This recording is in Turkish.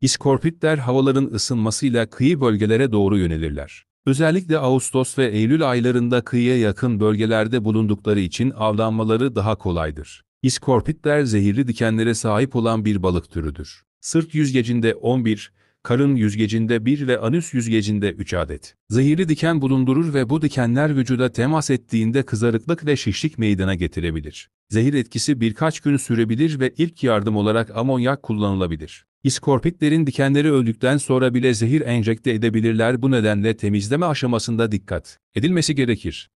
İskorpitler havaların ısınmasıyla kıyı bölgelere doğru yönelirler. Özellikle Ağustos ve Eylül aylarında kıyıya yakın bölgelerde bulundukları için avlanmaları daha kolaydır. İskorpitler zehirli dikenlere sahip olan bir balık türüdür. Sırt yüzgecinde 11, karın yüzgecinde 1 ve anüs yüzgecinde 3 adet. Zehirli diken bulundurur ve bu dikenler vücuda temas ettiğinde kızarıklık ve şişlik meydana getirebilir. Zehir etkisi birkaç gün sürebilir ve ilk yardım olarak amonyak kullanılabilir. İskorpitlerin dikenleri öldükten sonra bile zehir enjekte edebilirler bu nedenle temizleme aşamasında dikkat edilmesi gerekir.